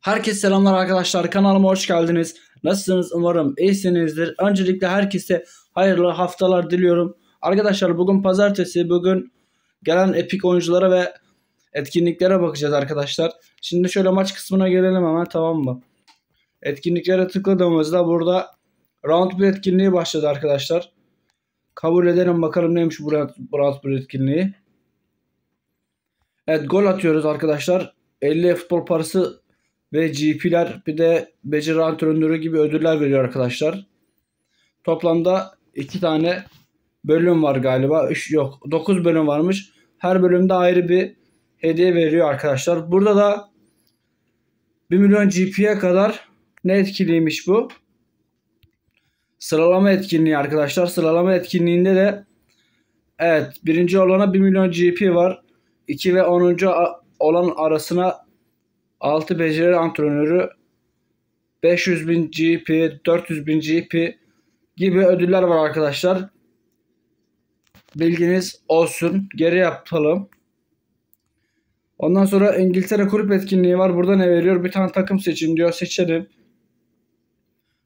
Herkese selamlar arkadaşlar. Kanalıma hoş geldiniz. Nasılsınız? Umarım iyisinizdir. Öncelikle herkese hayırlı haftalar diliyorum. Arkadaşlar bugün pazartesi. Bugün gelen epik oyunculara ve etkinliklere bakacağız arkadaşlar. Şimdi şöyle maç kısmına gelelim hemen tamam mı? Etkinliklere tıkladığımızda burada round 1 etkinliği başladı arkadaşlar. Kabul edelim bakalım neymiş bu round 1 etkinliği. Evet gol atıyoruz arkadaşlar. 50 futbol parası ve GP'ler bir de beceri antrenörü gibi ödüller veriyor arkadaşlar. Toplamda iki tane bölüm var galiba. Üç, yok dokuz bölüm varmış. Her bölümde ayrı bir hediye veriyor arkadaşlar. Burada da 1 milyon GP'ye kadar ne etkiliymiş bu? Sıralama etkinliği arkadaşlar. Sıralama etkinliğinde de evet birinci olana 1 milyon GP var. 2 ve 10. olan arasına 6 beceri antrenörü, 500 bin GP, 400 bin GP gibi ödüller var arkadaşlar. Bilginiz olsun. Geri yapalım. Ondan sonra İngiltere kulüp etkinliği var. Burada ne veriyor? Bir tane takım seçin diyor. Seçelim.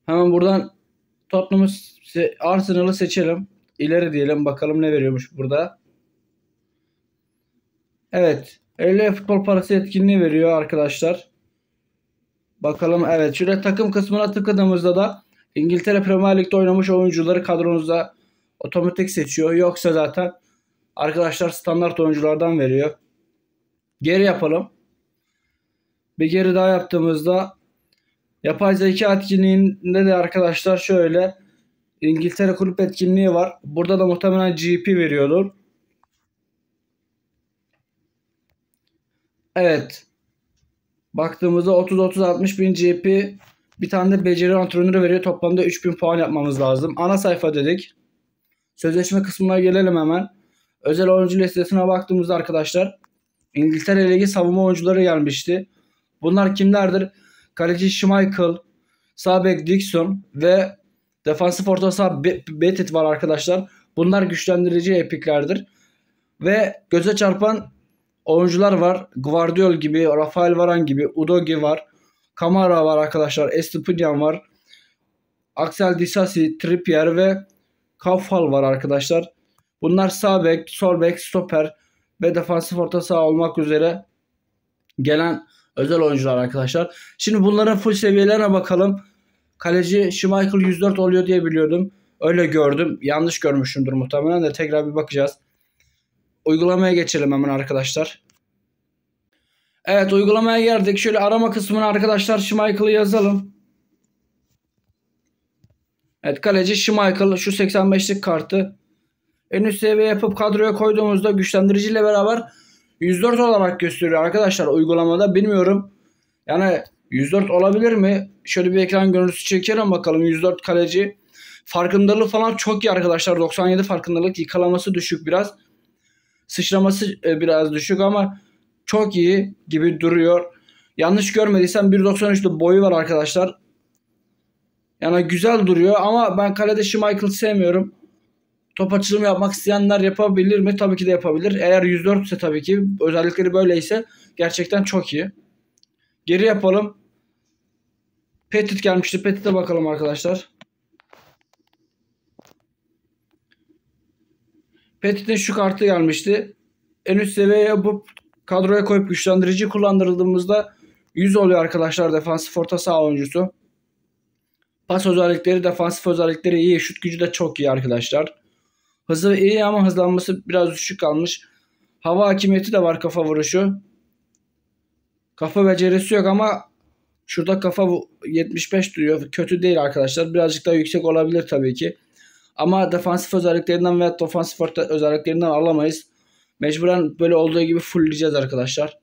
Hemen buradan toplumu Arsenal'ı seçelim. İleri diyelim. Bakalım ne veriyormuş burada. Evet. 50 futbol parası etkinliği veriyor arkadaşlar. Bakalım evet. Şöyle takım kısmına tıkladığımızda da İngiltere Premier Lig'de oynamış oyuncuları kadronuzda otomatik seçiyor. Yoksa zaten arkadaşlar standart oyunculardan veriyor. Geri yapalım. Bir geri daha yaptığımızda yapay zeka etkinliğinde de arkadaşlar şöyle İngiltere kulüp etkinliği var. Burada da muhtemelen GP veriyordur. Evet. Baktığımızda 30-30-60 bin GP bir tane de beceri antrenörü veriyor. Toplamda 3000 puan yapmamız lazım. Ana sayfa dedik. Sözleşme kısmına gelelim hemen. Özel oyuncu listesine baktığımızda arkadaşlar İngiltere Ligi savunma oyuncuları gelmişti. Bunlar kimlerdir? Kaleci Schmeichel, sağ bek Dixon ve defansif orta saha Betit var arkadaşlar. Bunlar güçlendirici epiklerdir. Ve göze çarpan oyuncular var. Guardiol gibi, Rafael Varan gibi, Udogi var. Kamara var arkadaşlar. Estupinian var. Axel Disasi, Trippier ve Kafal var arkadaşlar. Bunlar sağ bek, sol bek, stoper ve defansif orta saha olmak üzere gelen özel oyuncular arkadaşlar. Şimdi bunların full seviyelerine bakalım. Kaleci Schmeichel 104 oluyor diye biliyordum. Öyle gördüm. Yanlış görmüşümdür muhtemelen de tekrar bir bakacağız. Uygulamaya geçelim hemen arkadaşlar. Evet uygulamaya geldik. Şöyle arama kısmına arkadaşlar Schmeichel'ı yazalım. Evet kaleci Schmeichel şu 85'lik kartı. En üst seviye yapıp kadroya koyduğumuzda güçlendiriciyle beraber 104 olarak gösteriyor arkadaşlar uygulamada. Bilmiyorum. Yani 104 olabilir mi? Şöyle bir ekran görüntüsü çekelim bakalım. 104 kaleci. Farkındalığı falan çok iyi arkadaşlar. 97 farkındalık yıkalaması düşük biraz. Sıçraması e, biraz düşük ama çok iyi gibi duruyor. Yanlış görmediysem 1.93'lü boyu var arkadaşlar. Yani güzel duruyor ama ben kalede Michael sevmiyorum. Top açılım yapmak isteyenler yapabilir mi? Tabii ki de yapabilir. Eğer 104 ise tabii ki özellikleri böyleyse gerçekten çok iyi. Geri yapalım. Petit gelmişti. Petit'e bakalım arkadaşlar. Petit'in şu kartı gelmişti. En üst seviyeye bu kadroya koyup güçlendirici kullandırıldığımızda 100 oluyor arkadaşlar defansif orta saha oyuncusu. Pas özellikleri, defansif özellikleri iyi. Şut gücü de çok iyi arkadaşlar. Hızı iyi ama hızlanması biraz düşük kalmış. Hava hakimiyeti de var kafa vuruşu. Kafa becerisi yok ama şurada kafa 75 duruyor. Kötü değil arkadaşlar. Birazcık daha yüksek olabilir tabii ki. Ama defansif özelliklerinden veya ofansif özelliklerinden alamayız. Mecburen böyle olduğu gibi fullleyeceğiz arkadaşlar.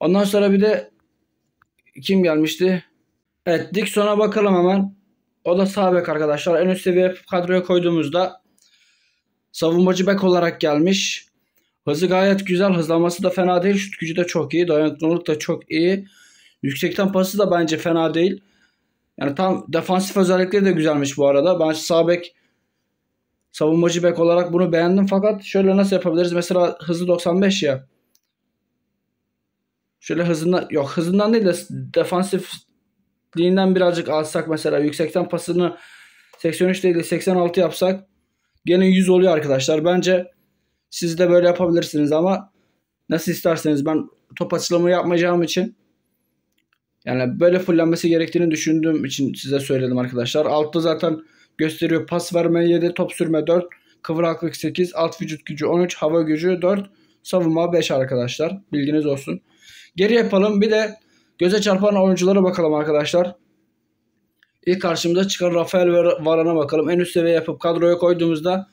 Ondan sonra bir de kim gelmişti? Evet Dixon'a bakalım hemen. O da sağ bek arkadaşlar. En üst seviye kadroya koyduğumuzda savunmacı bek olarak gelmiş. Hızı gayet güzel. Hızlanması da fena değil. Şut gücü de çok iyi. Dayanıklılık da çok iyi. Yüksekten pası da bence fena değil. Yani tam defansif özellikleri de güzelmiş bu arada. Ben sağ bek savunmacı bek olarak bunu beğendim fakat şöyle nasıl yapabiliriz? Mesela hızlı 95 ya. Şöyle hızından yok hızından değil de defansifliğinden birazcık alsak mesela yüksekten pasını 83 değil de 86 yapsak gene 100 oluyor arkadaşlar. Bence siz de böyle yapabilirsiniz ama nasıl isterseniz ben top açılımı yapmayacağım için yani böyle fullenmesi gerektiğini düşündüğüm için size söyledim arkadaşlar. Altta zaten gösteriyor pas verme 7, top sürme 4, kıvraklık 8, alt vücut gücü 13, hava gücü 4, savunma 5 arkadaşlar. Bilginiz olsun. Geri yapalım. Bir de göze çarpan oyunculara bakalım arkadaşlar. İlk karşımıza çıkan Rafael Varana bakalım. En üst seviye yapıp kadroya koyduğumuzda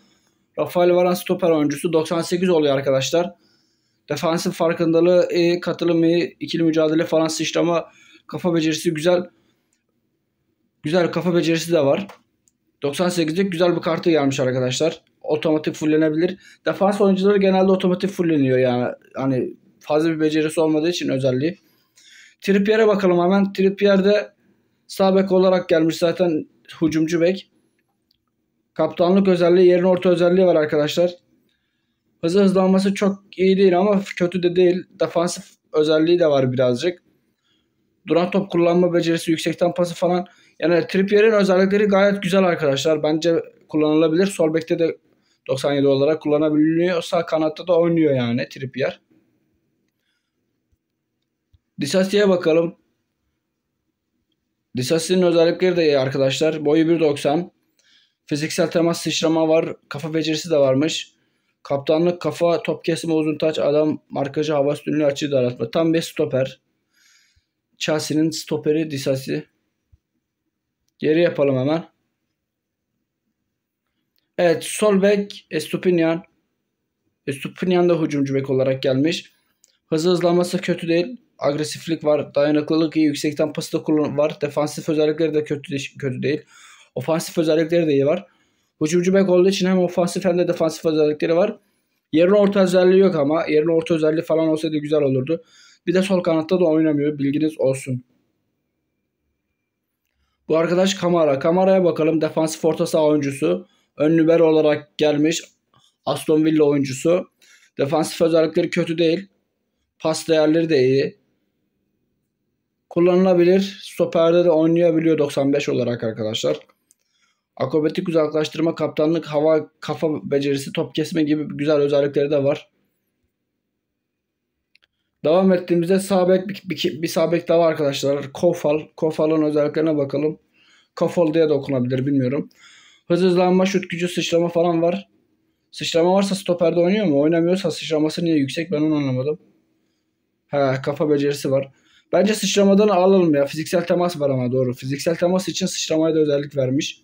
Rafael Varan, stoper oyuncusu 98 oluyor arkadaşlar. Defansif farkındalığı, iyi, e, katılım iyi, ikili mücadele falan sıçrama Kafa becerisi güzel. Güzel kafa becerisi de var. 98'lik güzel bir kartı gelmiş arkadaşlar. Otomatik fullenebilir. Defans oyuncuları genelde otomatik fulleniyor yani. Hani fazla bir becerisi olmadığı için özelliği. Trippier'e bakalım hemen. Trippier de sağ bek olarak gelmiş zaten hücumcu bek. Kaptanlık özelliği, yerin orta özelliği var arkadaşlar. Hızı hızlanması çok iyi değil ama kötü de değil. Defansif özelliği de var birazcık duran top kullanma becerisi, yüksekten pası falan. Yani Trippier'in özellikleri gayet güzel arkadaşlar. Bence kullanılabilir. Sol bekte de 97 olarak kullanabiliyorsa kanatta da oynuyor yani Trippier. Disasi'ye bakalım. Disasi'nin özellikleri de iyi arkadaşlar. Boyu 1.90. Fiziksel temas sıçrama var. Kafa becerisi de varmış. Kaptanlık, kafa, top kesme, uzun taç, adam, markajı, hava üstünlüğü açığı daraltma, Tam bir stoper. Chelsea'nin stoperi Disasi. Geri yapalım hemen. Evet sol bek estupinian estupinian da hücumcu bek olarak gelmiş. Hızı hızlanması kötü değil. Agresiflik var. Dayanıklılık iyi. Yüksekten pası da var. Defansif özellikleri de kötü, kötü değil. Ofansif özellikleri de iyi var. Hücumcu bek olduğu için hem ofansif hem de defansif özellikleri var. Yerin orta özelliği yok ama. Yerin orta özelliği falan olsaydı güzel olurdu. Bir de sol kanatta da oynamıyor. Bilginiz olsun. Bu arkadaş Kamara. Kamara'ya bakalım. Defansif orta saha oyuncusu. Ön libero olarak gelmiş. Aston Villa oyuncusu. Defansif özellikleri kötü değil. Pas değerleri de iyi. Kullanılabilir. Stoperde de oynayabiliyor 95 olarak arkadaşlar. Akrobatik uzaklaştırma, kaptanlık, hava, kafa becerisi, top kesme gibi güzel özellikleri de var. Devam ettiğimizde sabek bir, bir, bir sabek daha var arkadaşlar. Kofal. Kofal'ın özelliklerine bakalım. Kofal diye de okunabilir bilmiyorum. Hız hızlanma, şut gücü, sıçrama falan var. Sıçrama varsa stoperde oynuyor mu? Oynamıyorsa sıçraması niye yüksek ben onu anlamadım. He kafa becerisi var. Bence sıçramadan alalım ya. Fiziksel temas var ama doğru. Fiziksel temas için sıçramaya da özellik vermiş.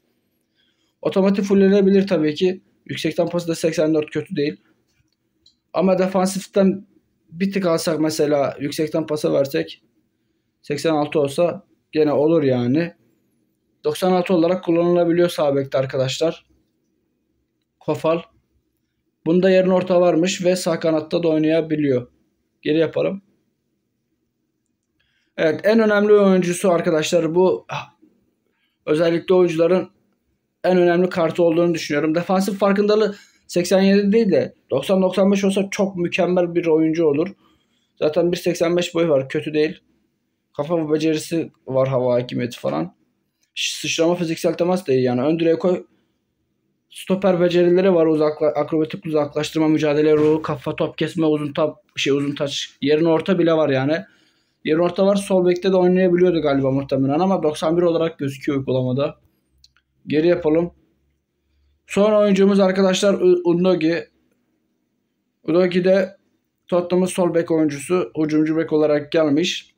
Otomatik fullenebilir tabii ki. Yüksekten pası da 84 kötü değil. Ama defansiften bir tık alsak mesela yüksekten pasa versek 86 olsa gene olur yani. 96 olarak kullanılabiliyor sağ arkadaşlar. Kofal. Bunda yerin orta varmış ve sağ kanatta da oynayabiliyor. Geri yapalım. Evet en önemli oyuncusu arkadaşlar bu özellikle oyuncuların en önemli kartı olduğunu düşünüyorum. Defansif farkındalığı 87 değil de 90-95 olsa çok mükemmel bir oyuncu olur. Zaten 1.85 boyu var. Kötü değil. Kafa becerisi var hava hakimiyeti falan. Sıçrama fiziksel temas da iyi yani. Ön direğe koy. Stoper becerileri var. Uzakla, akrobatik uzaklaştırma, mücadele ruhu, kafa top kesme, uzun top, şey uzun taç. Yerin orta bile var yani. Yerin orta var. Sol bekte de oynayabiliyordu galiba muhtemelen ama 91 olarak gözüküyor uygulamada. Geri yapalım. Son oyuncumuz arkadaşlar Unogi. Unogi de Tottenham'ın sol bek oyuncusu. Hücumcu bek olarak gelmiş.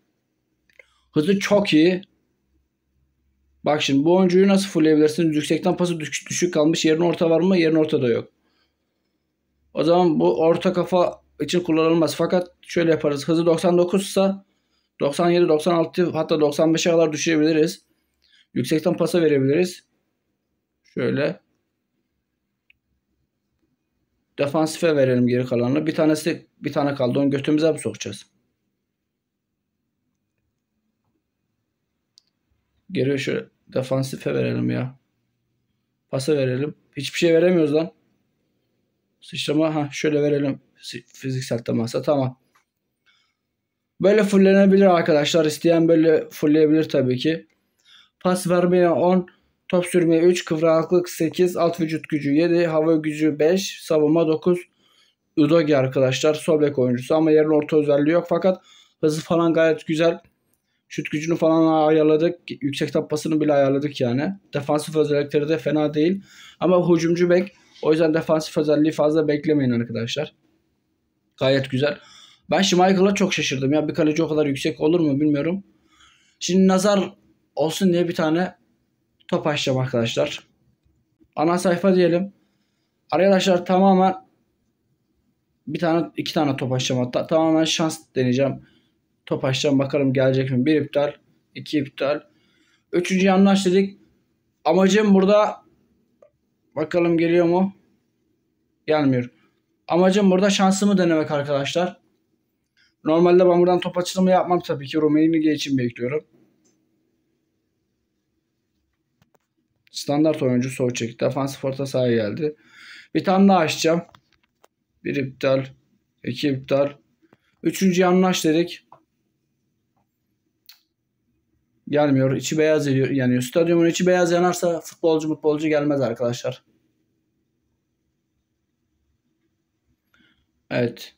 Hızı çok iyi. Bak şimdi bu oyuncuyu nasıl fullleyebilirsiniz? Yüksekten pası düşük, düşük kalmış. Yerin orta var mı? Yerin ortada yok. O zaman bu orta kafa için kullanılmaz. Fakat şöyle yaparız. Hızı 99 ise 97, 96 hatta 95'e kadar düşürebiliriz. Yüksekten pasa verebiliriz. Şöyle. Defansife verelim geri kalanını. Bir tanesi bir tane kaldı. Onu götümüze mi sokacağız? Geri şu defansife verelim ya. Pasa verelim. Hiçbir şey veremiyoruz lan. Sıçrama ha şöyle verelim. Fiziksel temasa tamam. Böyle fullenebilir arkadaşlar. İsteyen böyle fullleyebilir tabii ki. Pas vermeye 10. Top sürme 3, kıvraklık 8, alt vücut gücü 7, hava gücü 5, savunma 9. Udogi arkadaşlar sol bek oyuncusu ama yerin orta özelliği yok fakat hızı falan gayet güzel. Şut gücünü falan ayarladık. Yüksek tapasını bile ayarladık yani. Defansif özellikleri de fena değil. Ama hücumcu bek. O yüzden defansif özelliği fazla beklemeyin arkadaşlar. Gayet güzel. Ben Schmeichel'a çok şaşırdım. Ya bir kaleci o kadar yüksek olur mu bilmiyorum. Şimdi nazar olsun diye bir tane Top açacağım arkadaşlar. Ana sayfa diyelim. Arkadaşlar tamamen bir tane iki tane top açacağım hatta tamamen şans deneyeceğim. Top açacağım bakalım gelecek mi? Bir iptal, iki iptal. Üçüncü yanlaş dedik. Amacım burada bakalım geliyor mu? Gelmiyor. Amacım burada şansımı denemek arkadaşlar. Normalde ben buradan top açılımı yapmam tabii ki. Romaniga için bekliyorum. Standart oyuncu sol çek. Defansif orta sahaya geldi. Bir tane daha açacağım. Bir iptal. iki iptal. Üçüncü yanlaş dedik. Gelmiyor. İçi beyaz yanıyor. Stadyumun içi beyaz yanarsa futbolcu futbolcu gelmez arkadaşlar. Evet.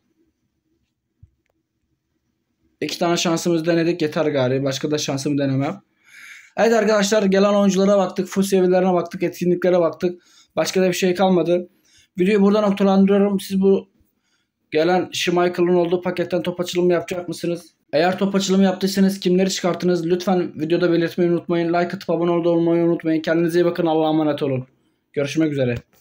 İki tane şansımızı denedik. Yeter gari. Başka da şansımı denemem. Evet arkadaşlar gelen oyunculara baktık. Full seviyelerine baktık. Etkinliklere baktık. Başka da bir şey kalmadı. Videoyu burada noktalandırıyorum. Siz bu gelen Schmeichel'ın olduğu paketten top açılımı yapacak mısınız? Eğer top açılımı yaptıysanız kimleri çıkarttınız? Lütfen videoda belirtmeyi unutmayın. Like atıp abone olmayı unutmayın. Kendinize iyi bakın. Allah'a emanet olun. Görüşmek üzere.